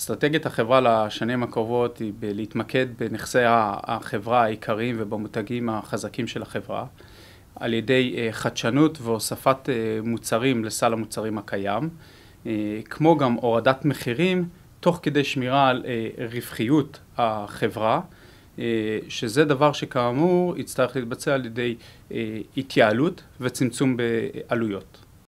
אסטרטגיית החברה לשנים הקרובות היא להתמקד בנכסי החברה העיקריים ובמותגים החזקים של החברה על ידי אה, חדשנות והוספת אה, מוצרים לסל המוצרים הקיים, אה, כמו גם הורדת מחירים תוך כדי שמירה על רווחיות החברה, שזה דבר שכאמור יצטרך להתבצע על ידי התייעלות וצמצום בעלויות.